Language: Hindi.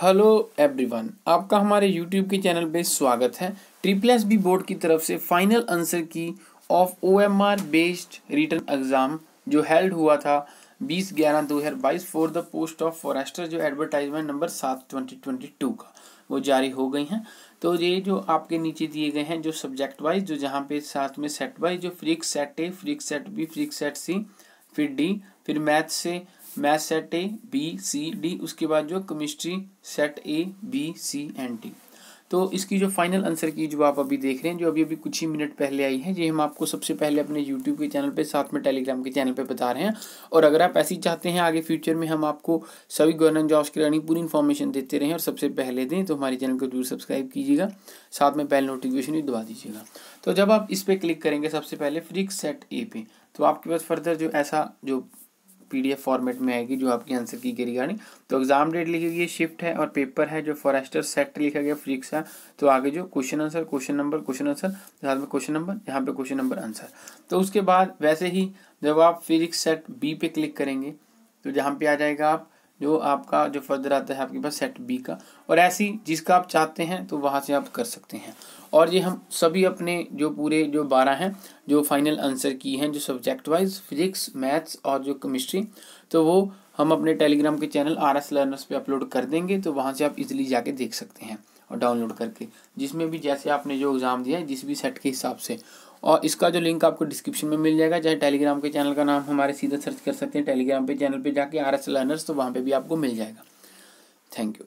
हेलो एवरीवन आपका हमारे यूट्यूब के चैनल पे स्वागत है ट्रिपल एस बी बोर्ड की तरफ से final answer key of O M R based written exam जो हेल्ड हुआ था बीस ग्यारह दो हज़ार बाईस for the post of forester जो एडवर्टाइजमेंट नंबर सात ट्वेंटी ट्वेंटी टू का वो जारी हो गई हैं तो ये जो आपके नीचे दिए गए हैं जो सब्जेक्ट वाइज जो जहाँ पे साथ में सेट वाइज जो फ्रिक सेट ए फ्रिक सेट बी फ्रिक सेट सी फिर डी फिर मैथ से math set A B C D उसके बाद जो chemistry set A B C and D तो इसकी जो फाइनल आंसर की जो आप अभी देख रहे हैं जो अभी अभी कुछ ही मिनट पहले आई है ये हम आपको सबसे पहले अपने यूट्यूब के चैनल पे साथ में टेलीग्राम के चैनल पे बता रहे हैं और अगर आप ऐसी चाहते हैं आगे फ्यूचर में हम आपको सभी गवर्नमेंट जॉब्स की रनिंग पूरी इन्फॉर्मेशन देते रहें और सबसे पहले दें तो हमारे चैनल को जरूर सब्सक्राइब कीजिएगा साथ में बेल नोटिफिकेशन भी दबा दीजिएगा तो जब आप इस पर क्लिक करेंगे सबसे पहले फ्रिक सेट ए पे तो आपके पास फर्दर जो ऐसा जो पीडीएफ फॉर्मेट में आएगी जो आपकी आंसर की गई रिगार्डिंग तो एग्जाम डेट लिखी गई शिफ्ट है और पेपर है जो फॉरेस्टर सेक्ट लिखा गया फिजिक्स है तो आगे जो question answer question number question answer साथ में क्वेश्चन नंबर यहाँ पे क्वेश्चन नंबर आंसर तो उसके बाद वैसे ही जब आप फिजिक्स सेट बी पे क्लिक करेंगे तो जहाँ पे आ जाएगा आप जो आपका जो फर्दर आता है आपके पास सेट बी का और ऐसी जिसका आप चाहते हैं तो वहाँ से आप कर सकते हैं और ये हम सभी अपने जो पूरे जो बारह हैं जो फाइनल आंसर की हैं जो सब्जेक्ट वाइज फिजिक्स मैथ्स और जो केमिस्ट्री तो वो हम अपने टेलीग्राम के चैनल आर एस लर्नर्स पर अपलोड कर देंगे तो वहाँ से आप इजिली जाके देख सकते हैं और डाउनलोड करके जिसमें भी जैसे आपने जो एग्ज़ाम दिया है जिस भी सेट के हिसाब से और इसका जो लिंक आपको डिस्क्रिप्शन में मिल जाएगा चाहे टेलीग्राम के चैनल का नाम हमारे सीधा सर्च कर सकते हैं टेलीग्राम पे चैनल पे जाके आर एस लर्नर्स तो वहाँ पे भी आपको मिल जाएगा थैंक यू